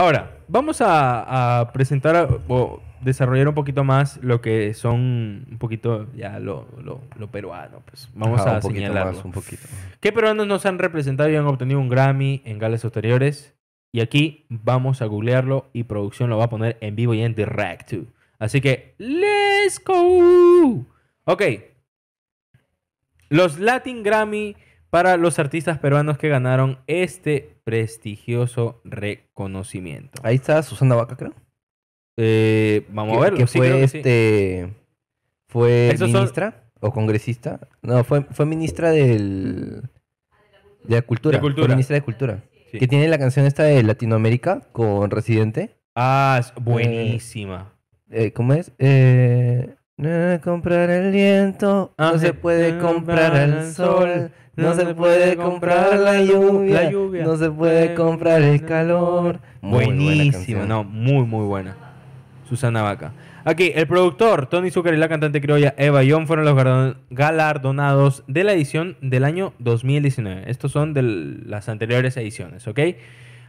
Ahora, vamos a, presentar o desarrollar un poquito más lo que son un poquito ya lo, peruano. Pues vamos a un un poquito. ¿Qué peruanos nos han representado y han obtenido un Grammy en Gales posteriores? Y aquí vamos a googlearlo y producción lo va a poner en vivo y en directo. Así que, let's go. Ok. Los Latin Grammy para los artistas peruanos que ganaron este prestigioso reconocimiento. Ahí está Susana Vaca, creo. Eh, vamos a ver, Que fue este. ¿Fue ministra o congresista? No, fue, fue ministra del. De la cultura. De ministra de cultura. Que tiene la canción esta de Latinoamérica con Residente. Ah, buenísima. Eh, eh, ¿Cómo es? Eh, no se puede comprar el viento, no se puede comprar el sol, no se puede comprar la lluvia, no se puede eh, comprar el calor. Buenísima, no, muy, muy buena. Susana Vaca. Aquí, el productor Tony Zucker y la cantante criolla Eva Young fueron los galardonados de la edición del año 2019. Estos son de las anteriores ediciones, ¿ok?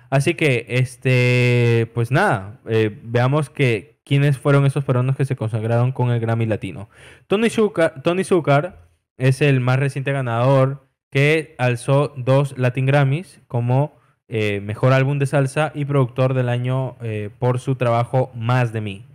Así que, este, pues nada, eh, veamos que, quiénes fueron esos peruanos que se consagraron con el Grammy Latino. Tony Zucker, Tony es el más reciente ganador que alzó dos Latin Grammys como eh, mejor álbum de salsa y productor del año eh, por su trabajo Más de mí.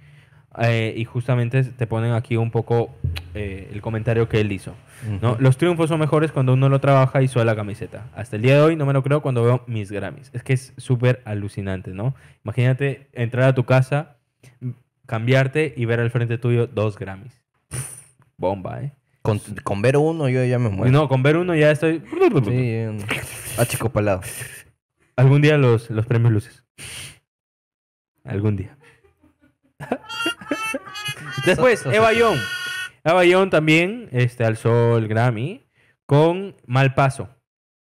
Eh, y justamente te ponen aquí un poco el comentario que él hizo. ¿no? Los triunfos son mejores cuando uno lo trabaja y suela la camiseta. Hasta el día de hoy no me lo creo cuando veo mis Grammys. Es que es súper alucinante, ¿no? Imagínate entrar a tu casa cambiarte y ver al frente tuyo dos Grammys. Bomba, ¿eh? Con, ver uno yo ya me muero. No, con ver uno ya estoy... Sí, a chico palado. Algún día los, los premios luces. Algún día. Después, Eva Young. Eva Young también este, alzó el Grammy con Mal Paso,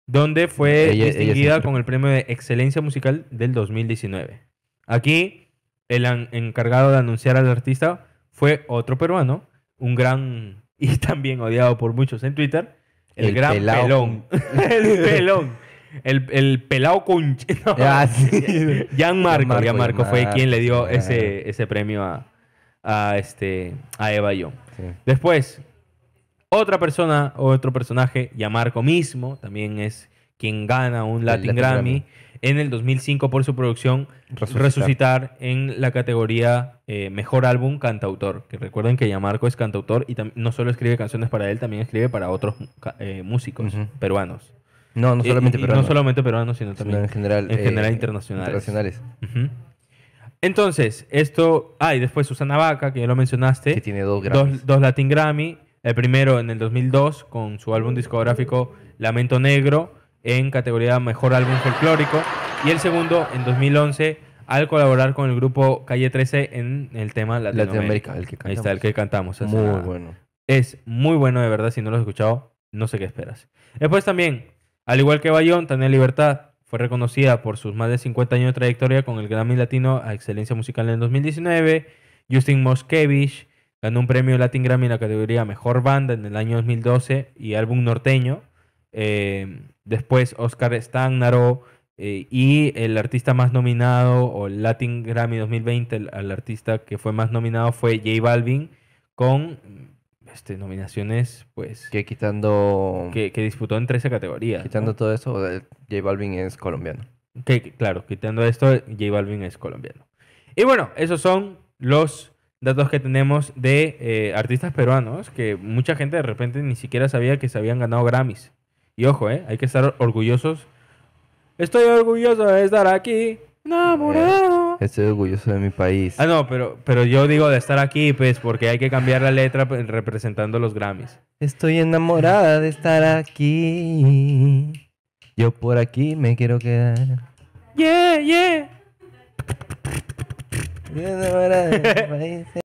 donde fue distinguida con el premio de excelencia musical del 2019. Aquí el encargado de anunciar al artista fue otro peruano, un gran y también odiado por muchos en Twitter, el, gran pelón. el pelón. El, el pelao con... No. Ah, Gianmarco. fue quien le dio ah. ese, ese premio a, este, a Eva Young. Después, otra persona, otro personaje, Marco mismo, también es quien gana un Latin, Grammy en el 2005 por su producción Resucitar, en la categoría eh, Mejor Álbum Cantautor. Que recuerden que Yamarco es cantautor y no solo escribe canciones para él, también escribe para otros eh, músicos peruanos. No, no eh, solamente peruanos. No solamente peruanos, sino también en general, internacionales. internacionales. Entonces, esto. Ah, y después Susana Vaca, que ya lo mencionaste. Que tiene dos dos, Latin Grammy. El primero en el 2002 con su álbum discográfico Lamento Negro en categoría Mejor Álbum Folclórico y el segundo en 2011 al colaborar con el grupo Calle 13 en el tema Latinoamérica. el Ahí está, el que cantamos. Muy bueno. Es muy bueno, de verdad. Si no lo has escuchado, no sé qué esperas. Después también, al igual que Bayón, Tania Libertad fue reconocida por sus más de 50 años de trayectoria con el Grammy Latino a Excelencia Musical en 2019. Justin Moskevich ganó un premio Latin Grammy en la categoría Mejor Banda en el año 2012 y Álbum Norteño eh, después Oscar Stagnaro eh, y el artista más nominado, o el Latin Grammy 2020, el, artista que fue más nominado fue J Balvin con este, nominaciones, pues. Que quitando. Que, que, disputó en 13 categorías. Quitando todo eso, eh, J Balvin es colombiano. claro, quitando esto, J Balvin es colombiano. Y bueno, esos son los datos que tenemos de artistas peruanos que mucha gente de repente ni siquiera sabía que se habían ganado Grammys. Y ojo, ¿eh? Hay que estar orgullosos. Estoy orgulloso de estar aquí, enamorado. Eh, estoy orgulloso de mi país. Ah, no, pero, pero yo digo de estar aquí, pues, porque hay que cambiar la letra pues, representando los Grammys. Estoy enamorada de estar aquí. Yo por aquí me quiero quedar. Yeah, yeah. Estoy enamorada de mi país.